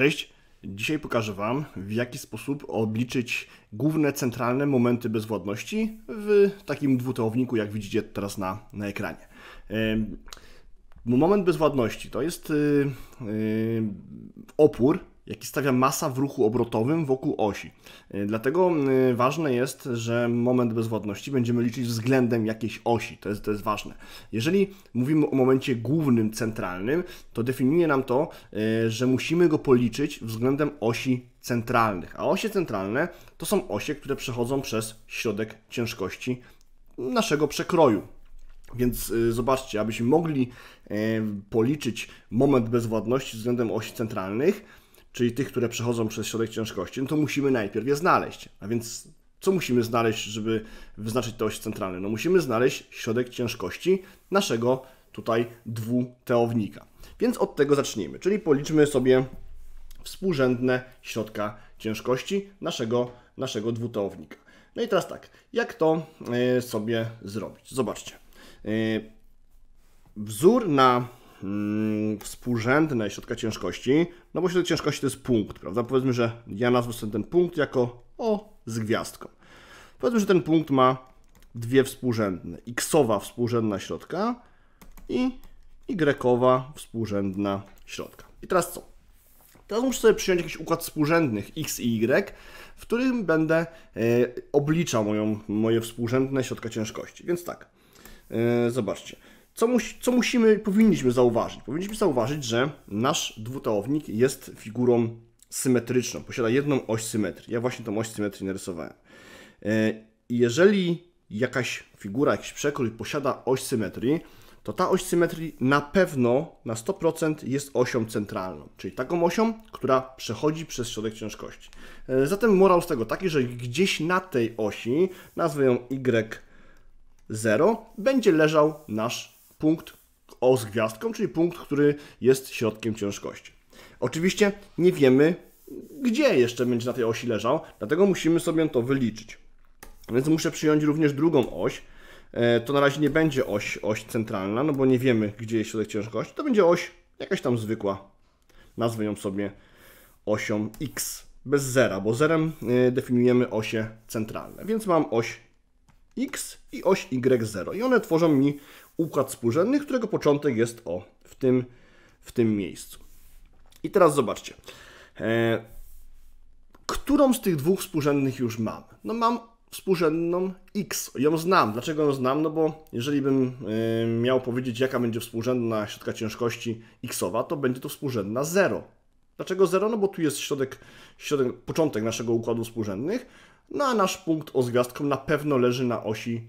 Cześć! Dzisiaj pokażę Wam, w jaki sposób obliczyć główne centralne momenty bezwładności w takim dwutowniku, jak widzicie teraz na, na ekranie. Moment bezwładności to jest y, y, opór jaki stawia masa w ruchu obrotowym wokół osi. E, dlatego e, ważne jest, że moment bezwładności będziemy liczyć względem jakiejś osi. To jest, to jest ważne. Jeżeli mówimy o momencie głównym, centralnym, to definiuje nam to, e, że musimy go policzyć względem osi centralnych. A osie centralne to są osie, które przechodzą przez środek ciężkości naszego przekroju, więc zobaczcie, abyśmy mogli policzyć moment bezwładności względem osi centralnych, czyli tych, które przechodzą przez środek ciężkości, no to musimy najpierw je znaleźć. A więc co musimy znaleźć, żeby wyznaczyć tę oś centralną? No musimy znaleźć środek ciężkości naszego tutaj dwuteownika. Więc od tego zacznijmy, czyli policzmy sobie współrzędne środka ciężkości naszego, naszego dwuteownika. No i teraz tak, jak to e, sobie zrobić? Zobaczcie. E, wzór na Mm, współrzędne środka ciężkości, no bo środek ciężkości to jest punkt, prawda? Powiedzmy, że ja nazwę sobie ten punkt jako O z gwiazdką. Powiedzmy, że ten punkt ma dwie współrzędne. Xowa współrzędna środka i Y współrzędna środka. I teraz co? Teraz muszę sobie przyjąć jakiś układ współrzędnych x i y, w którym będę y, obliczał moją, moje współrzędne środka ciężkości. Więc tak, y, zobaczcie. Co, mu, co musimy, powinniśmy zauważyć? Powinniśmy zauważyć, że nasz dwutałownik jest figurą symetryczną, posiada jedną oś symetrii. Ja właśnie tą oś symetrii narysowałem. E, jeżeli jakaś figura, jakiś przekrój posiada oś symetrii, to ta oś symetrii na pewno na 100% jest osią centralną, czyli taką osią, która przechodzi przez środek ciężkości. E, zatem morał z tego taki, że gdzieś na tej osi, nazwę ją Y0, będzie leżał nasz punkt O z gwiazdką, czyli punkt, który jest środkiem ciężkości. Oczywiście nie wiemy, gdzie jeszcze będzie na tej osi leżał, dlatego musimy sobie to wyliczyć. Więc muszę przyjąć również drugą oś. E, to na razie nie będzie oś, oś centralna, no bo nie wiemy, gdzie jest środek ciężkości. To będzie oś jakaś tam zwykła. Nazwę ją sobie osią X bez zera, bo zerem e, definiujemy osie centralne. Więc mam oś X i oś Y0. I one tworzą mi układ współrzędny, którego początek jest O w tym, w tym miejscu. I teraz zobaczcie. E, którą z tych dwóch współrzędnych już mam? No mam współrzędną x. Ją znam. Dlaczego ją znam? No bo jeżeli bym y, miał powiedzieć, jaka będzie współrzędna środka ciężkości xowa, to będzie to współrzędna 0. Dlaczego 0? No bo tu jest środek, środek, początek naszego układu współrzędnych, no a nasz punkt o gwiazdką na pewno leży na osi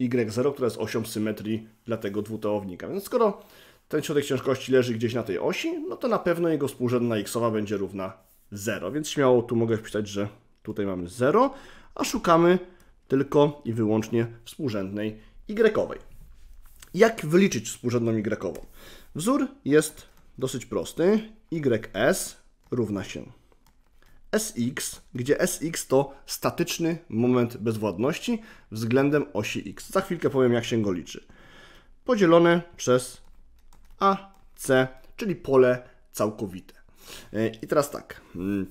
Y0, która jest osią symetrii dla tego dwuteownika. Więc skoro ten środek ciężkości leży gdzieś na tej osi, no to na pewno jego współrzędna xowa będzie równa 0. Więc śmiało tu mogę wpisać, że tutaj mamy 0, a szukamy tylko i wyłącznie współrzędnej y. Jak wyliczyć współrzędną y? -ową? Wzór jest dosyć prosty. ys równa się SX, gdzie SX to statyczny moment bezwładności względem osi X. Za chwilkę powiem, jak się go liczy. Podzielone przez AC, czyli pole całkowite. E, I teraz tak. Hmm.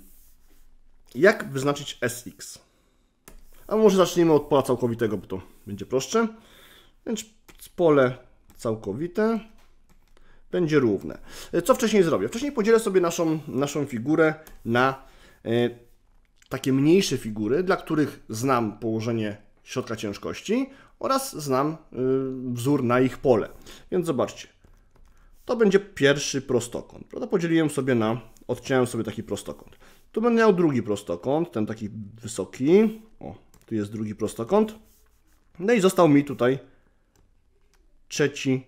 Jak wyznaczyć SX? A może zacznijmy od pola całkowitego, bo to będzie prostsze. Więc pole całkowite będzie równe. E, co wcześniej zrobię? Wcześniej podzielę sobie naszą, naszą figurę na E, takie mniejsze figury, dla których znam położenie środka ciężkości oraz znam e, wzór na ich pole. Więc zobaczcie, to będzie pierwszy prostokąt. Prawda? Podzieliłem sobie na, odciąłem sobie taki prostokąt. Tu będę miał drugi prostokąt, ten taki wysoki. O, tu jest drugi prostokąt. No i został mi tutaj trzeci,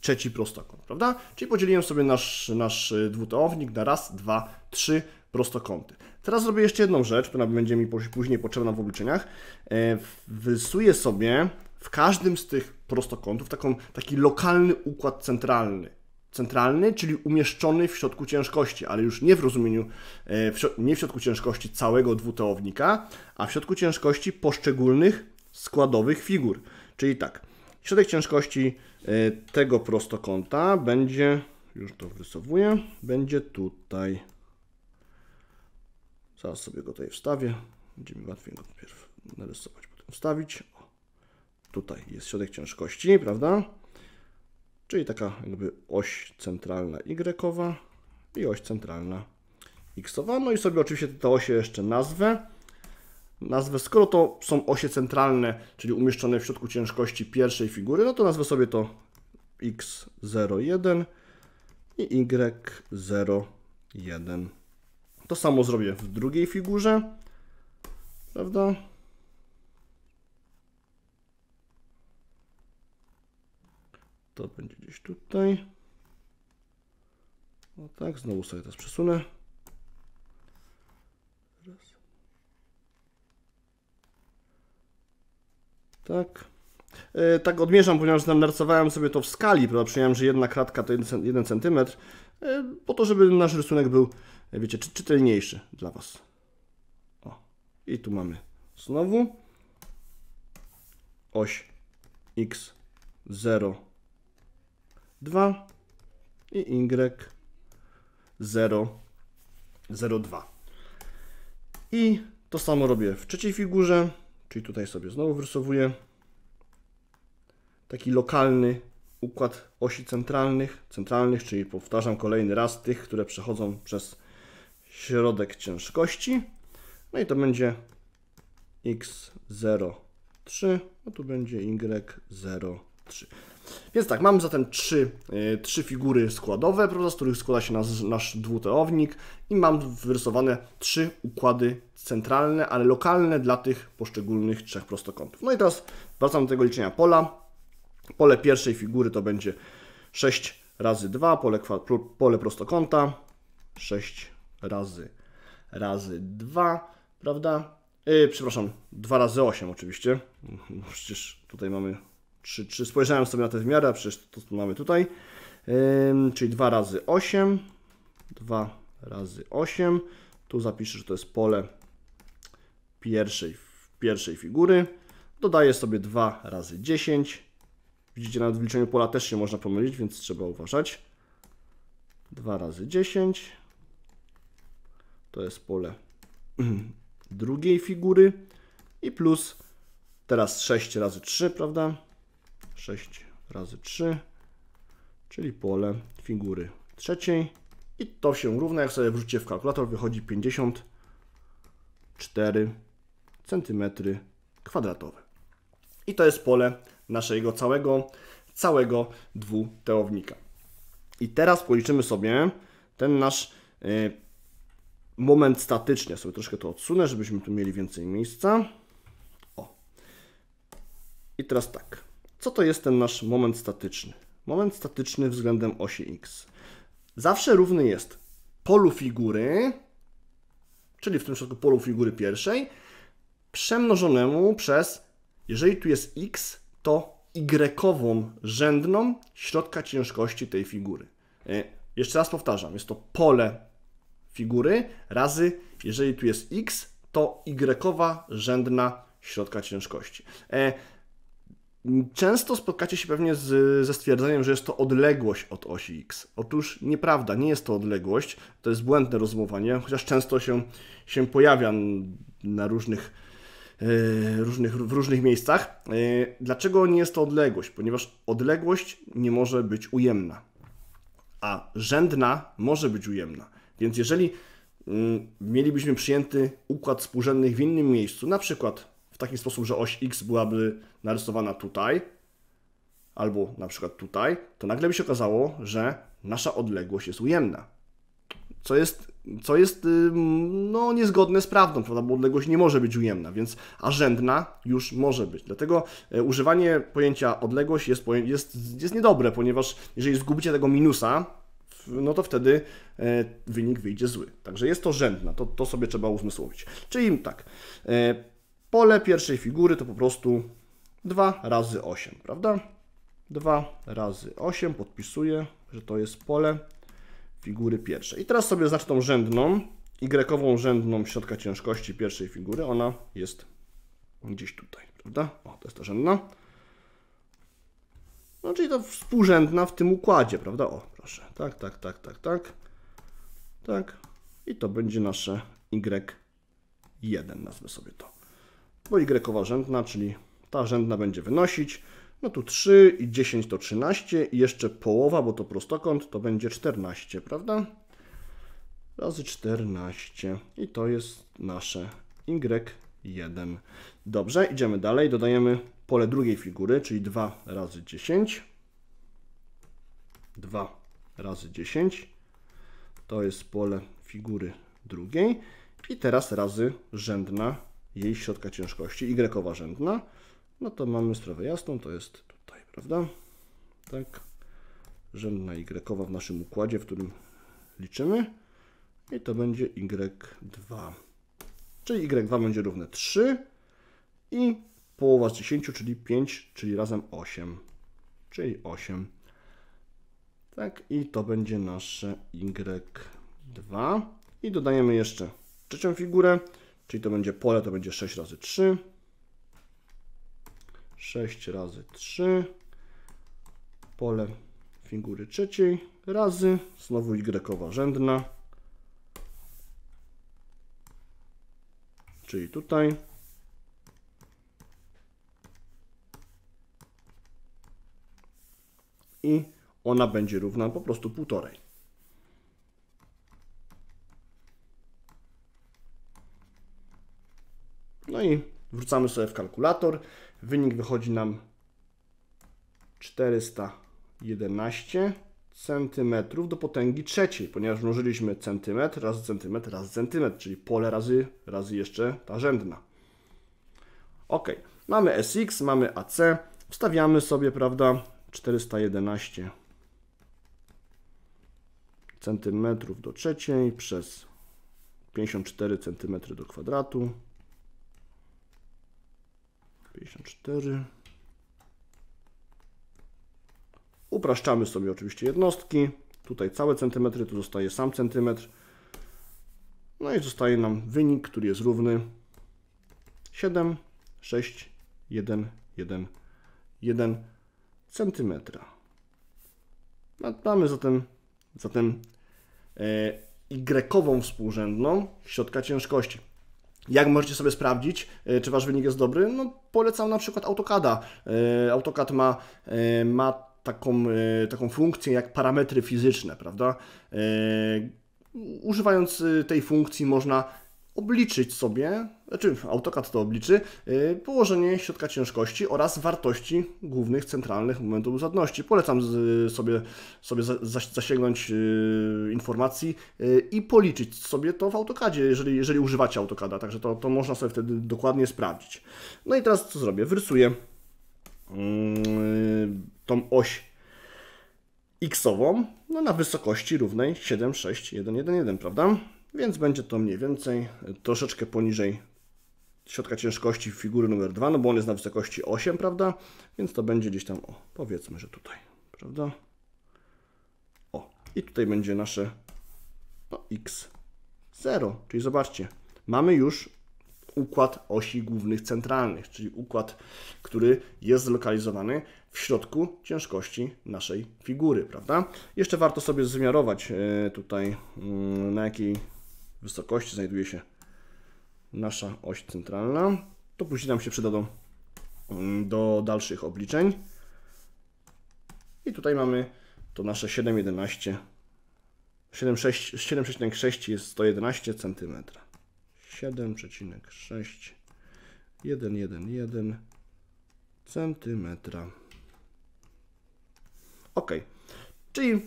trzeci prostokąt, prawda? Czyli podzieliłem sobie nasz, nasz e, dwutoownik na raz, dwa, trzy prostokąty. Teraz zrobię jeszcze jedną rzecz, która będzie mi później potrzebna w obliczeniach. E, wysuję sobie w każdym z tych prostokątów taką, taki lokalny układ centralny. Centralny, czyli umieszczony w środku ciężkości, ale już nie w rozumieniu, e, nie w środku ciężkości całego dwuteownika, a w środku ciężkości poszczególnych składowych figur. Czyli tak, środek ciężkości e, tego prostokąta będzie, już to wrysowuję, będzie tutaj Teraz sobie go tutaj wstawię. Będzie mi łatwiej go najpierw narysować, potem wstawić. O, tutaj jest środek ciężkości, prawda? Czyli taka jakby oś centralna Y i oś centralna X. -owa. No i sobie oczywiście te osie jeszcze nazwę. Nazwę, skoro to są osie centralne, czyli umieszczone w środku ciężkości pierwszej figury, no to nazwę sobie to X01 i Y01. To samo zrobię w drugiej figurze, prawda? To będzie gdzieś tutaj. No tak, znowu sobie to przesunę. Tak. E, tak odmierzam, ponieważ narysowałem sobie to w skali, prawda? Przyjąłem, że jedna kratka to 1 cm, e, po to, żeby nasz rysunek był, e, wiecie, czytelniejszy dla Was. O. I tu mamy znowu oś x 0 2 i y 0 0 2. I to samo robię w trzeciej figurze, czyli tutaj sobie znowu wyrysowuję taki lokalny układ osi centralnych, centralnych, czyli powtarzam kolejny raz, tych, które przechodzą przez środek ciężkości. No i to będzie x03, a tu będzie y03. Więc tak, mamy zatem trzy, e, trzy figury składowe, prawda, z których składa się nasz, nasz dwuteownik i mam wyrysowane trzy układy centralne, ale lokalne dla tych poszczególnych trzech prostokątów. No i teraz wracam do tego liczenia pola. Pole pierwszej figury to będzie 6 razy 2, pole, pole prostokąta 6 razy razy 2, prawda? Yy, przepraszam, 2 razy 8 oczywiście. Mhm, przecież tutaj mamy 3, 3. Spojrzałem sobie na te wymiary, a przecież to, to mamy tutaj. Yy, czyli 2 razy 8. 2 razy 8. Tu zapiszę, że to jest pole pierwszej, pierwszej figury. Dodaję sobie 2 razy 10. Widzicie, nawet w liczeniu pola też się można pomylić, więc trzeba uważać. 2 razy 10. To jest pole drugiej figury. I plus teraz 6 razy 3, prawda? 6 razy 3, czyli pole figury trzeciej. I to się równa, jak sobie wrzucicie w kalkulator, wychodzi 54 cm kwadratowe. I to jest pole naszego całego, całego dwuteownika. I teraz policzymy sobie ten nasz y, moment statyczny. Ja sobie troszkę to odsunę, żebyśmy tu mieli więcej miejsca. O. I teraz tak. Co to jest ten nasz moment statyczny? Moment statyczny względem osi x. Zawsze równy jest polu figury, czyli w tym przypadku polu figury pierwszej, przemnożonemu przez, jeżeli tu jest x, to Y-ową rzędną środka ciężkości tej figury. E, jeszcze raz powtarzam, jest to pole figury razy, jeżeli tu jest X, to Y-owa rzędna środka ciężkości. E, często spotkacie się pewnie z, ze stwierdzeniem, że jest to odległość od osi x. Otóż nieprawda, nie jest to odległość, to jest błędne rozumowanie, chociaż często się, się pojawia na różnych E, różnych, w różnych miejscach. E, dlaczego nie jest to odległość? Ponieważ odległość nie może być ujemna, a rzędna może być ujemna. Więc jeżeli mm, mielibyśmy przyjęty układ współrzędnych w innym miejscu, na przykład w taki sposób, że oś x byłaby narysowana tutaj, albo na przykład tutaj, to nagle by się okazało, że nasza odległość jest ujemna. Co jest co jest y, no, niezgodne z prawdą, prawda? bo odległość nie może być ujemna, więc a rzędna już może być. Dlatego e, używanie pojęcia odległość jest, jest, jest niedobre, ponieważ jeżeli zgubicie tego minusa, no to wtedy e, wynik wyjdzie zły. Także jest to rzędna, to, to sobie trzeba uzmysłowić. Czyli tak, e, pole pierwszej figury to po prostu 2 razy 8, prawda? 2 razy 8, podpisuję, że to jest pole figury pierwszej. I teraz sobie zacznę tą rzędną, y rzędną środka ciężkości pierwszej figury. Ona jest gdzieś tutaj, prawda? O, to jest ta rzędna. No, czyli to współrzędna w tym układzie, prawda? O, proszę. Tak, tak, tak, tak, tak. Tak. I to będzie nasze Y1, nazwę sobie to. Bo Y rzędna, czyli ta rzędna będzie wynosić no tu 3 i 10 to 13 i jeszcze połowa, bo to prostokąt, to będzie 14, prawda? Razy 14 i to jest nasze y1. Dobrze, idziemy dalej, dodajemy pole drugiej figury, czyli 2 razy 10. 2 razy 10 to jest pole figury drugiej i teraz razy rzędna jej środka ciężkości, y rzędna, no to mamy sprawę jasną, to jest tutaj, prawda? Tak, rzędna y w naszym układzie, w którym liczymy i to będzie y2. Czyli y2 będzie równe 3 i połowa z 10, czyli 5, czyli razem 8, czyli 8. Tak, i to będzie nasze y2. I dodajemy jeszcze trzecią figurę, czyli to będzie pole, to będzie 6 razy 3. 6 razy 3, pole figury trzeciej, razy, znowu y rzędna, czyli tutaj. I ona będzie równa po prostu półtorej. No i wrzucamy sobie w kalkulator. Wynik wychodzi nam 411 centymetrów do potęgi trzeciej, ponieważ mnożyliśmy centymetr razy centymetr razy centymetr, czyli pole razy, razy jeszcze ta rzędna. Ok, mamy SX, mamy AC, wstawiamy sobie, prawda, 411 centymetrów do trzeciej przez 54 cm do kwadratu 54. Upraszczamy sobie oczywiście jednostki. Tutaj całe centymetry, tu zostaje sam centymetr. No i zostaje nam wynik, który jest równy 7, 6, 1, 1, 1 centymetra. Mamy no, zatem, zatem yy, y współrzędną środka ciężkości. Jak możecie sobie sprawdzić, e, czy wasz wynik jest dobry? No, polecam na przykład AutoCADa. E, AutoCAD ma, e, ma taką, taką funkcję jak parametry fizyczne, prawda? Używając tej funkcji można obliczyć sobie, znaczy AutoCAD to obliczy, y, położenie środka ciężkości oraz wartości głównych centralnych momentów zasadności. Polecam y, sobie, sobie zasięgnąć y, informacji i policzyć sobie to w AutoCADzie, jeżeli, jeżeli używacie AutoCADa, także to, to można sobie wtedy dokładnie sprawdzić. No i teraz co zrobię? Wrysuję mm, tą oś x-ową no, na wysokości równej 7,6111, prawda? więc będzie to mniej więcej troszeczkę poniżej środka ciężkości figury numer 2, no bo on jest na wysokości 8, prawda? Więc to będzie gdzieś tam, o, powiedzmy, że tutaj, prawda? O, i tutaj będzie nasze no, x0, czyli zobaczcie, mamy już układ osi głównych centralnych, czyli układ, który jest zlokalizowany w środku ciężkości naszej figury, prawda? Jeszcze warto sobie zmiarować e, tutaj, mm, na jakiej wysokości znajduje się nasza oś centralna. To później nam się przydadą mm, do, dalszych obliczeń. I tutaj mamy to nasze 7,11 7,6 jest 111 cm. 7,6 1,11 cm. Ok. Czyli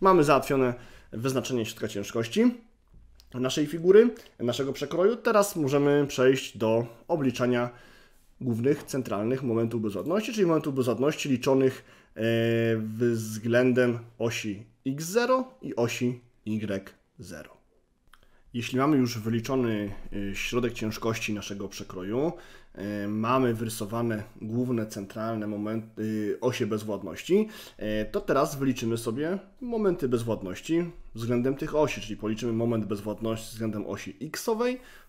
mamy załatwione wyznaczenie środka ciężkości naszej figury, naszego przekroju. Teraz możemy przejść do obliczania głównych, centralnych momentów bezładności, czyli momentów bezładności liczonych e, względem osi x0 i osi y0. Jeśli mamy już wyliczony y, środek ciężkości naszego przekroju, y, mamy wyrysowane główne, centralne momenty, y, osie bezwładności, to teraz wyliczymy sobie momenty bezwładności względem tych osi, czyli policzymy moment bezwładności względem osi x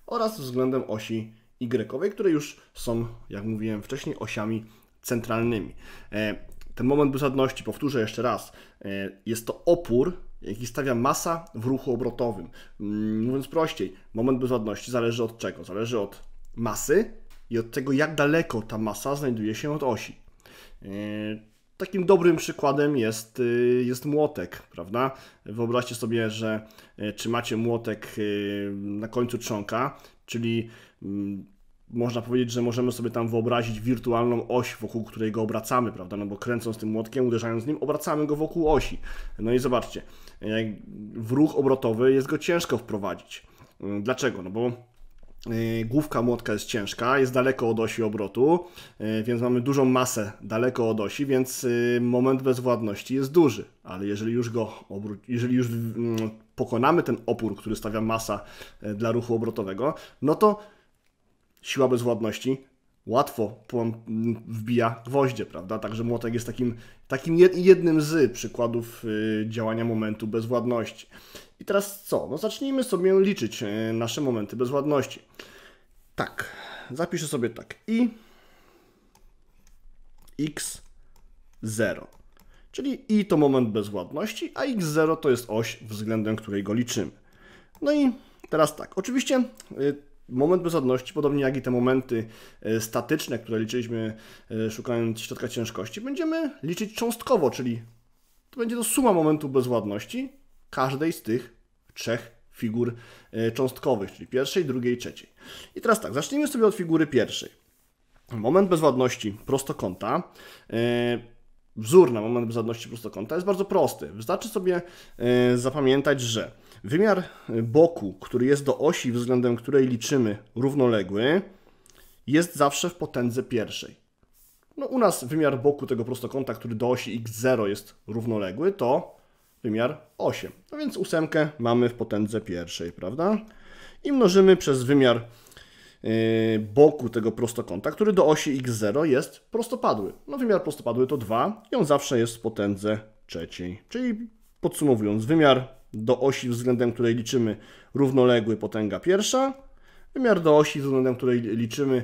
oraz względem osi y które już są, jak mówiłem wcześniej, osiami centralnymi. E, ten moment bezwładności, powtórzę jeszcze raz, e, jest to opór jaki stawia masa w ruchu obrotowym. Mm, mówiąc prościej, moment bezładności zależy od czego? Zależy od masy i od tego, jak daleko ta masa znajduje się od osi. E, takim dobrym przykładem jest, y, jest młotek, prawda? Wyobraźcie sobie, że e, trzymacie młotek y, na końcu trzonka, czyli mm, można powiedzieć, że możemy sobie tam wyobrazić wirtualną oś, wokół której go obracamy, prawda? No bo kręcąc tym młotkiem, uderzając nim, obracamy go wokół osi. No i zobaczcie, e, w ruch obrotowy jest go ciężko wprowadzić. Mm, dlaczego? No bo e, główka młotka jest ciężka, jest daleko od osi obrotu, e, więc mamy dużą masę daleko od osi, więc moment bezwładności jest duży, ale jeżeli już go jeżeli już mm, pokonamy ten opór, który stawia masa dla ruchu obrotowego, no to siła bezwładności, łatwo wbija gwoździe, prawda? Także młotek jest takim, takim jednym z przykładów y, działania momentu bezwładności. I teraz co? No zacznijmy sobie liczyć y, nasze momenty bezwładności. Tak, zapiszę sobie tak. I x 0. Czyli i to moment bezwładności, a x0 to jest oś, względem której go liczymy. No i teraz tak, oczywiście y, Moment bezładności, podobnie jak i te momenty e, statyczne, które liczyliśmy e, szukając środka ciężkości, będziemy liczyć cząstkowo, czyli to będzie to suma momentu bezładności każdej z tych trzech figur e, cząstkowych, czyli pierwszej, drugiej, trzeciej. I teraz tak, zacznijmy sobie od figury pierwszej. Moment bezładności prostokąta. Wzór na moment bezładności prostokąta jest bardzo prosty. Wystarczy sobie zapamiętać, że Wymiar boku, który jest do osi, względem której liczymy równoległy, jest zawsze w potędze pierwszej. No, u nas wymiar boku tego prostokąta, który do osi x0 jest równoległy, to wymiar 8. No więc ósemkę mamy w potędze pierwszej, prawda? I mnożymy przez wymiar y, boku tego prostokąta, który do osi x0 jest prostopadły. No wymiar prostopadły to 2 i on zawsze jest w potędze trzeciej. Czyli podsumowując, wymiar do osi względem której liczymy równoległy potęga pierwsza, wymiar do osi względem której liczymy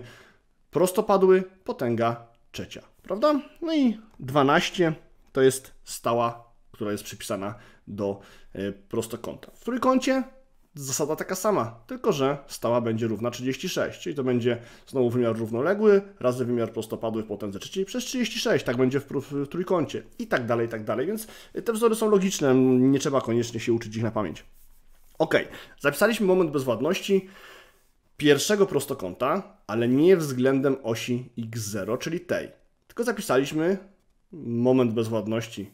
prostopadły potęga trzecia, prawda? No i 12 to jest stała, która jest przypisana do e, prostokąta. W trójkącie Zasada taka sama, tylko że stała będzie równa 36, czyli to będzie znowu wymiar równoległy razy wymiar prostopadły potem ze trzeciej przez 36, tak będzie w, w trójkącie i tak dalej, i tak dalej, więc te wzory są logiczne, nie trzeba koniecznie się uczyć ich na pamięć. Ok, zapisaliśmy moment bezwładności pierwszego prostokąta, ale nie względem osi x0, czyli tej, tylko zapisaliśmy moment bezwładności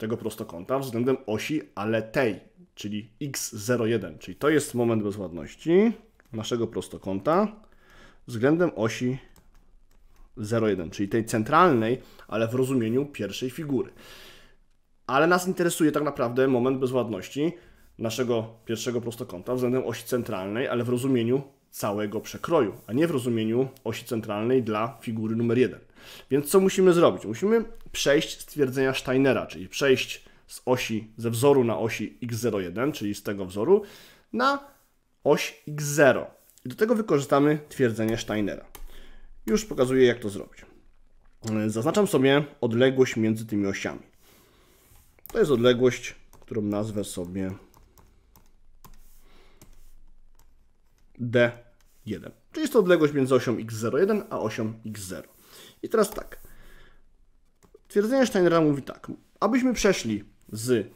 tego prostokąta względem osi, ale tej, czyli x01, czyli to jest moment bezładności naszego prostokąta względem osi 01, czyli tej centralnej, ale w rozumieniu pierwszej figury. Ale nas interesuje tak naprawdę moment bezładności naszego pierwszego prostokąta względem osi centralnej, ale w rozumieniu całego przekroju, a nie w rozumieniu osi centralnej dla figury numer 1. Więc co musimy zrobić? Musimy przejść z twierdzenia Steinera, czyli przejść z osi, ze wzoru na osi x01, czyli z tego wzoru, na oś x0. I do tego wykorzystamy twierdzenie Steinera. Już pokazuję, jak to zrobić. Zaznaczam sobie odległość między tymi osiami. To jest odległość, którą nazwę sobie d1. Czyli jest to odległość między osią x01 a osią x0. I teraz tak. Twierdzenie Steinera mówi tak. Abyśmy przeszli z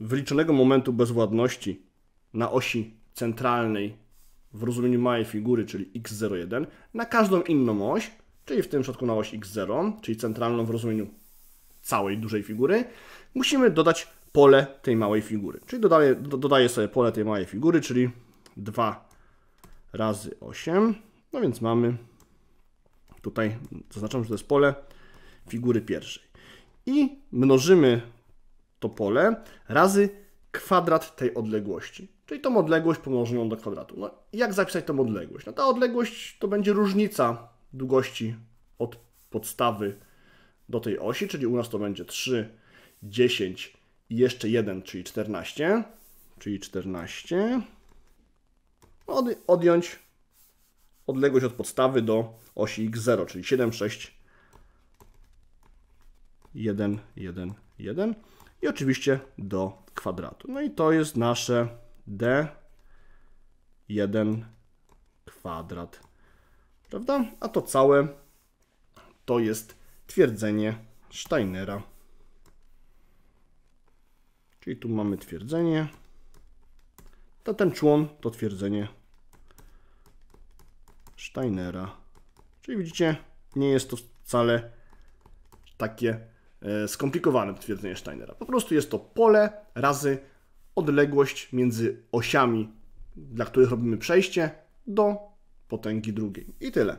wyliczonego momentu bezwładności na osi centralnej w rozumieniu małej figury, czyli x01, na każdą inną oś, czyli w tym przypadku na oś x0, czyli centralną w rozumieniu całej dużej figury, musimy dodać pole tej małej figury. Czyli dodaję, dodaję sobie pole tej małej figury, czyli 2 razy 8. No więc mamy Tutaj zaznaczam, że to jest pole figury pierwszej. I mnożymy to pole razy kwadrat tej odległości. Czyli tą odległość pomnożoną do kwadratu. No, jak zapisać tą odległość? No, ta odległość to będzie różnica długości od podstawy do tej osi, czyli u nas to będzie 3, 10 i jeszcze 1, czyli 14. Czyli 14. No, od, odjąć odległość od podstawy do osi x0, czyli 7, 6, 1, 1, 1 i oczywiście do kwadratu. No i to jest nasze d1 kwadrat, prawda? A to całe to jest twierdzenie Steinera. Czyli tu mamy twierdzenie. To ten człon to twierdzenie Steinera. Czyli widzicie, nie jest to wcale takie e, skomplikowane twierdzenie Steinera. Po prostu jest to pole razy odległość między osiami, dla których robimy przejście, do potęgi drugiej. I tyle.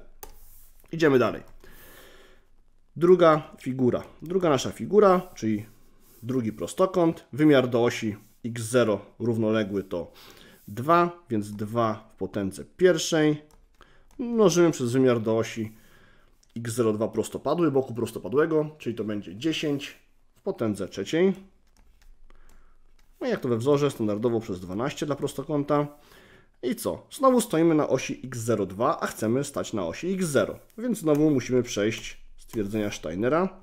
Idziemy dalej. Druga figura. Druga nasza figura, czyli drugi prostokąt. Wymiar do osi x0 równoległy to 2, więc 2 w potędze pierwszej Mnożymy przez wymiar do osi x02 prostopadły, boku prostopadłego, czyli to będzie 10 w potędze trzeciej. No jak to we wzorze, standardowo przez 12 dla prostokąta. I co? Znowu stoimy na osi x02, a chcemy stać na osi x0. Więc znowu musimy przejść stwierdzenia Steinera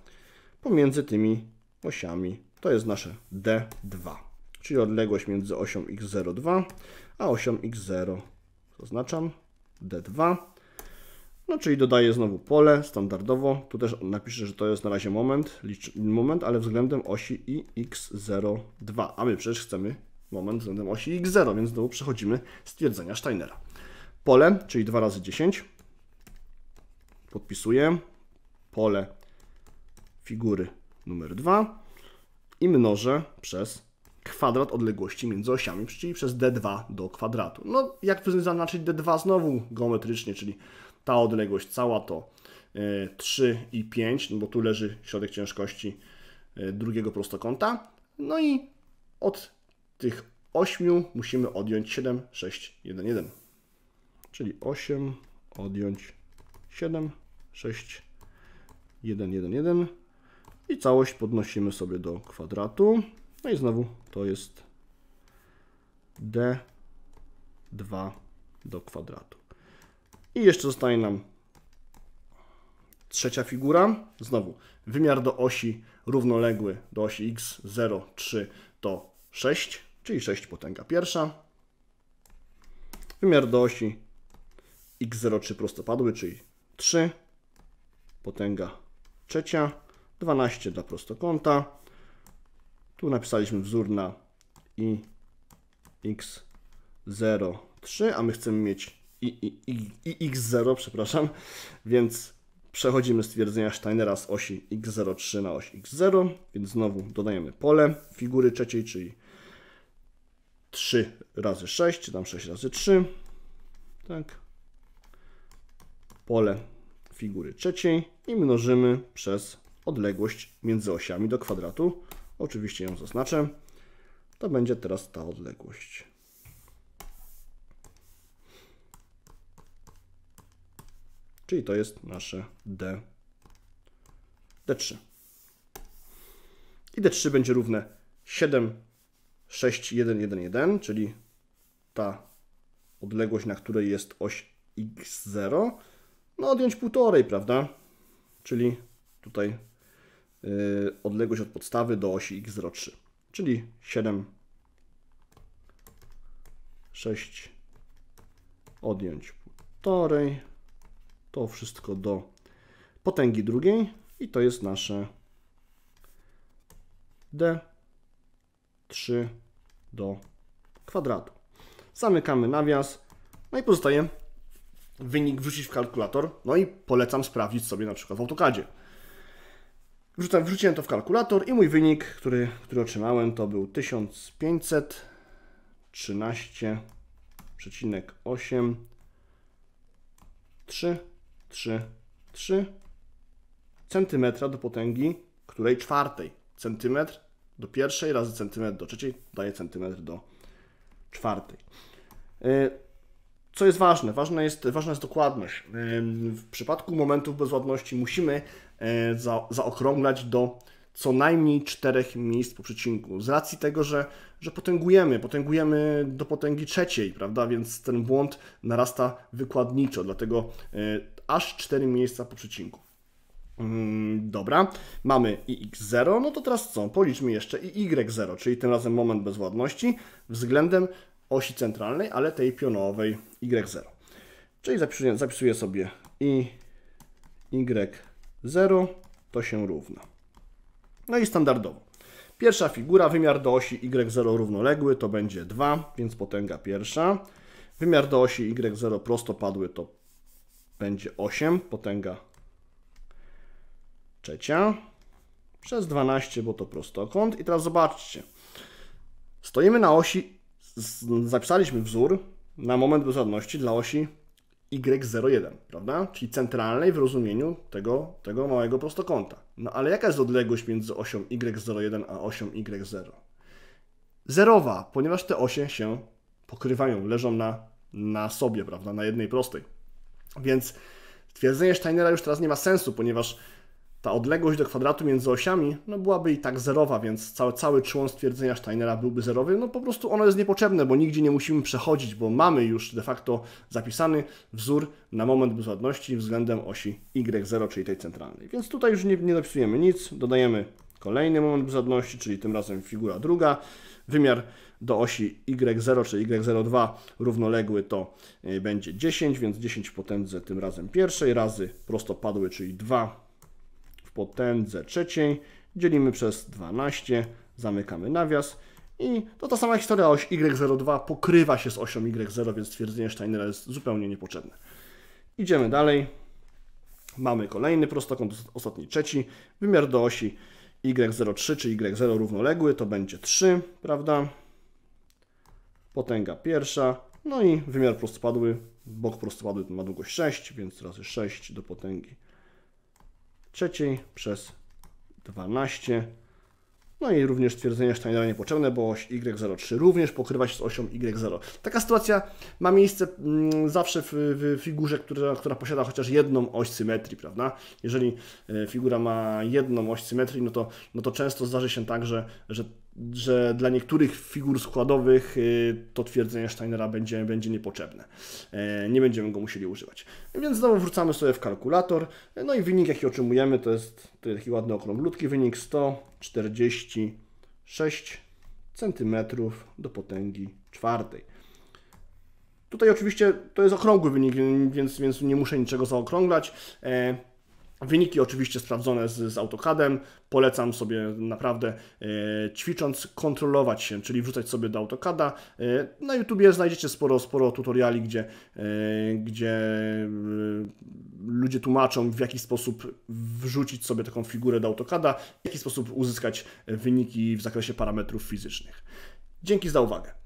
pomiędzy tymi osiami. To jest nasze d2, czyli odległość między osią x02 a osią x0. Zaznaczam, D2. No, czyli dodaję znowu pole standardowo. Tu też napiszę, że to jest na razie moment, licz, moment, ale względem osi i x02. A my przecież chcemy moment względem osi x0, więc znowu przechodzimy stwierdzenia Steinera. Pole, czyli 2 razy 10. Podpisuję pole figury numer 2 i mnożę przez kwadrat odległości między osiami, czyli przez d2 do kwadratu. No, jak to zaznaczyć d2 znowu geometrycznie, czyli ta odległość cała to 3 e, i 5, no bo tu leży środek ciężkości e, drugiego prostokąta. No i od tych 8 musimy odjąć 7, 6, 1, 1. Czyli 8 odjąć 7, 6, 1, 1, 1. I całość podnosimy sobie do kwadratu. No i znowu to jest d2 do kwadratu. I jeszcze zostaje nam trzecia figura. Znowu wymiar do osi równoległy do osi x 0, 3 to 6, czyli 6 potęga pierwsza. Wymiar do osi x03 prostopadły, czyli 3 potęga trzecia, 12 dla prostokąta tu napisaliśmy wzór na ix 03 a my chcemy mieć ix 0 przepraszam, więc przechodzimy z twierdzenia Steinera z osi x03 na oś x0, więc znowu dodajemy pole figury trzeciej, czyli 3 razy 6, czy tam 6 razy 3, tak, pole figury trzeciej i mnożymy przez odległość między osiami do kwadratu Oczywiście ją zaznaczę. To będzie teraz ta odległość. Czyli to jest nasze D, D3. I D3 będzie równe 7, 6, 1, 1, 1, czyli ta odległość, na której jest oś x0, no odjąć półtorej, prawda? Czyli tutaj Y, odległość od podstawy do osi x 03 czyli 7, 6, odjąć 1,5, to wszystko do potęgi drugiej i to jest nasze d3 do kwadratu. Zamykamy nawias, no i pozostaje wynik wrzucić w kalkulator, no i polecam sprawdzić sobie na przykład w AutoCADzie. Wrzucam, wrzuciłem to w kalkulator i mój wynik, który, który otrzymałem, to był 1513,8333 cm do potęgi której czwartej. Centymetr do pierwszej razy centymetr do trzeciej daje centymetr do czwartej. E, co jest ważne? Ważna jest, ważna jest dokładność. E, w przypadku momentów bezładności musimy E, za, zaokrąglać do co najmniej czterech miejsc po przecinku. Z racji tego, że, że potęgujemy, potęgujemy do potęgi trzeciej, prawda? Więc ten błąd narasta wykładniczo, dlatego e, aż cztery miejsca po przecinku. Mm, dobra, mamy x0, no to teraz co? Policzmy jeszcze i y0, czyli tym razem moment bezwładności względem osi centralnej, ale tej pionowej y0. Czyli zapisuję, zapisuję sobie i y0 0 to się równa. No i standardowo. Pierwsza figura, wymiar do osi y0 równoległy to będzie 2, więc potęga pierwsza. Wymiar do osi y0 prostopadły to będzie 8, potęga trzecia. Przez 12, bo to prostokąt. I teraz zobaczcie. Stoimy na osi, zapisaliśmy wzór na moment bezładności dla osi y01, prawda? Czyli centralnej w rozumieniu tego, tego małego prostokąta. No ale jaka jest odległość między osią y01 a osią y0? Zerowa, ponieważ te osie się pokrywają, leżą na, na sobie, prawda? Na jednej prostej. Więc twierdzenie Steinera już teraz nie ma sensu, ponieważ ta odległość do kwadratu między osiami no byłaby i tak zerowa, więc cały, cały człon stwierdzenia Steinera byłby zerowy. No po prostu ono jest niepotrzebne, bo nigdzie nie musimy przechodzić, bo mamy już de facto zapisany wzór na moment bezładności względem osi y0, czyli tej centralnej. Więc tutaj już nie, nie dopisujemy nic, dodajemy kolejny moment bezładności, czyli tym razem figura druga. Wymiar do osi y0 czy y02 równoległy to e, będzie 10, więc 10 w potędze tym razem pierwszej razy prostopadły, czyli 2 potędze trzeciej, dzielimy przez 12, zamykamy nawias i to ta sama historia, oś Y02 pokrywa się z osią Y0, więc twierdzenie Steinera jest zupełnie niepotrzebne. Idziemy dalej. Mamy kolejny prostokąt, ostatni trzeci, wymiar do osi y03, czy y0 równoległy, to będzie 3, prawda? Potęga pierwsza, no i wymiar prostopadły, bok prostopadły ma długość 6, więc razy 6 do potęgi trzeciej przez 12. No i również stwierdzenie Steinera niepotrzebne, bo oś Y03 również pokrywa się z osią Y0. Taka sytuacja ma miejsce mm, zawsze w, w figurze, która, która, posiada chociaż jedną oś symetrii, prawda? Jeżeli e, figura ma jedną oś symetrii, no to, no to często zdarzy się tak, że, że że dla niektórych figur składowych y, to twierdzenie Steinera będzie, będzie niepotrzebne. E, nie będziemy go musieli używać. Więc znowu wrzucamy sobie w kalkulator. No i wynik, jaki otrzymujemy, to jest tutaj taki ładny okrąglutki wynik 146 cm do potęgi czwartej. Tutaj oczywiście to jest okrągły wynik, więc, więc nie muszę niczego zaokrąglać. E, Wyniki oczywiście sprawdzone z, z AutoCADem. Polecam sobie naprawdę e, ćwicząc kontrolować się, czyli wrzucać sobie do AutoCADa. E, na YouTubie znajdziecie sporo, sporo tutoriali, gdzie, e, gdzie e, ludzie tłumaczą w jaki sposób wrzucić sobie taką figurę do AutoCADa, w jaki sposób uzyskać wyniki w zakresie parametrów fizycznych. Dzięki za uwagę.